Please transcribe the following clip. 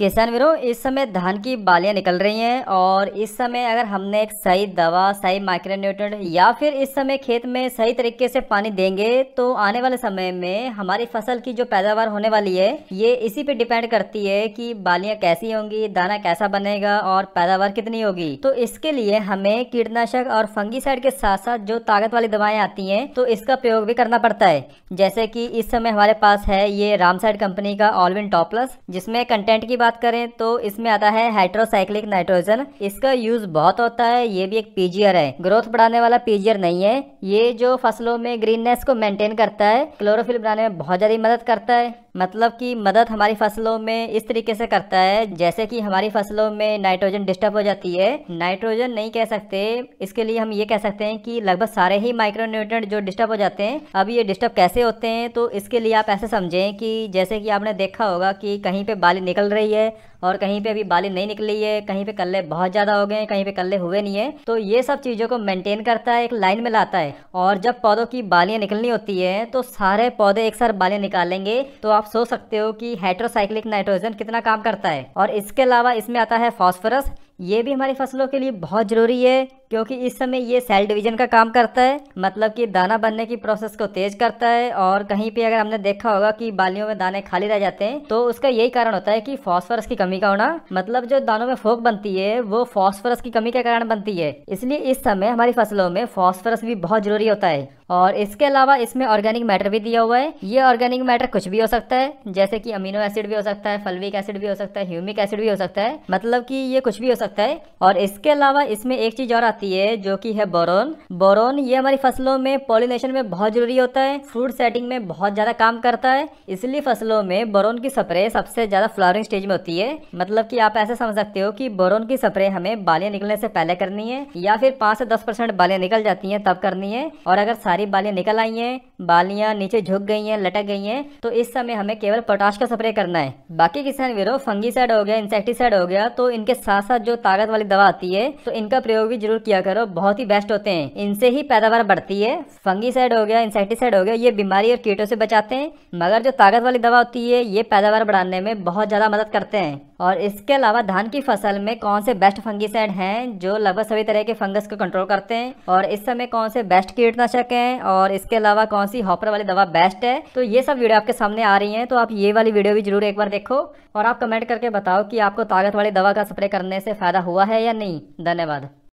किसान वीरों इस समय धान की बालियां निकल रही हैं और इस समय अगर हमने एक सही दवा सही माइक्रो या फिर इस समय खेत में सही तरीके से पानी देंगे तो आने वाले समय में हमारी फसल की जो पैदावार होने वाली है ये इसी पे डिपेंड करती है कि बालियां कैसी होंगी दाना कैसा बनेगा और पैदावार कितनी होगी तो इसके लिए हमें कीटनाशक और फंगीसाइड के साथ साथ जो ताकत वाली दवाएं आती है तो इसका प्रयोग भी करना पड़ता है जैसे की इस समय हमारे पास है ये रामसाइड कंपनी का ऑलविन टॉप प्लस जिसमें कंटेंट की बात बात करें तो इसमें आता है हाइड्रोसाइक्लिक नाइट्रोजन इसका यूज बहुत होता है ये भी एक पीजीआर है ग्रोथ बढ़ाने वाला पीजीआर नहीं है ये जो फसलों में ग्रीननेस को मेंटेन करता है क्लोरोफिल बनाने में बहुत ज्यादा मदद करता है मतलब कि मदद हमारी फसलों में इस तरीके से करता है जैसे कि हमारी फसलों में नाइट्रोजन डिस्टर्ब हो जाती है नाइट्रोजन नहीं कह सकते इसके लिए हम ये कह सकते हैं कि लगभग सारे ही माइक्रोन्यूट्रेंट जो डिस्टर्ब हो जाते हैं अब ये डिस्टर्ब कैसे होते हैं तो इसके लिए आप ऐसे समझें कि जैसे कि आपने देखा होगा कि कहीं पर बाली निकल रही है और कहीं पे अभी बाली नहीं निकली है कहीं पे कल्ले बहुत ज़्यादा हो गए हैं कहीं पे कल्ले हुए नहीं है तो ये सब चीज़ों को मेंटेन करता है एक लाइन में लाता है और जब पौधों की बालियां निकलनी होती है तो सारे पौधे एक साथ बालियां निकालेंगे तो आप सोच सकते हो कि हाइड्रोसाइक्लिक नाइट्रोजन कितना काम करता है और इसके अलावा इसमें आता है फॉस्फोरस ये भी हमारी फसलों के लिए बहुत ज़रूरी है क्योंकि इस समय ये सेल डिवीज़न का काम करता है मतलब कि दाना बनने की प्रोसेस को तेज़ करता है और कहीं पे अगर हमने देखा होगा कि बालियों में दाने खाली रह जाते हैं तो उसका यही कारण होता है कि फास्फोरस की कमी का होना मतलब जो दानों में फोक बनती है वो फॉस्फोरस की कमी के कारण बनती है इसलिए इस समय हमारी फसलों में फॉस्फोरस भी बहुत ज़रूरी होता है और इसके अलावा इसमें ऑर्गेनिक मैटर भी दिया हुआ है ये ऑर्गेनिक मैटर कुछ भी हो सकता है जैसे कि अमीनो एसिड भी हो सकता है फलविक एसिड भी हो सकता है ह्यूमिक एसिड भी हो सकता है मतलब कि ये कुछ भी हो सकता है और इसके अलावा इसमें एक चीज और आती है जो कि है बोरोन बोरोन ये हमारी फसलों में पॉलिनेशन में बहुत जरूरी होता है फ्रूट सेटिंग में बहुत ज्यादा काम करता है इसलिए फसलों में बोरोन की स्प्रे सबसे ज्यादा फ्लॉरिंग स्टेज में होती है मतलब की आप ऐसे समझ सकते हो कि बोरोन की स्प्रे हमें बालियां निकलने से पहले करनी है या फिर पांच से दस परसेंट बालियां निकल जाती है तब करनी है और अगर सारी सारी बालियाँ निकल आई हैं बालियाँ नीचे झुक गई हैं लटक गई हैं तो इस समय हमें केवल पोटाश का स्प्रे करना है बाकी किसान वीरों फंगीसाइड हो गया इंसेक्टिसाइड हो गया तो इनके साथ साथ जो ताकत वाली दवा आती है तो इनका प्रयोग भी जरूर किया करो बहुत ही बेस्ट होते हैं इनसे ही पैदावार बढ़ती है फंगीसाइड हो गया इंसेक्टिसाइड हो गया ये बीमारी और कीटों से बचाते हैं मगर जो ताकत वाली दवा होती है ये पैदावार बढ़ाने में बहुत ज़्यादा मदद करते हैं और इसके अलावा धान की फसल में कौन से बेस्ट फंगीसाइड हैं जो लगभग सभी तरह के फंगस को कंट्रोल करते हैं और इस समय कौन से बेस्ट कीटनाशक हैं और इसके अलावा कौन सी हॉपर वाली दवा बेस्ट है तो ये सब वीडियो आपके सामने आ रही हैं तो आप ये वाली वीडियो भी जरूर एक बार देखो और आप कमेंट करके बताओ कि आपको ताकत वाली दवा का स्प्रे करने से फ़ायदा हुआ है या नहीं धन्यवाद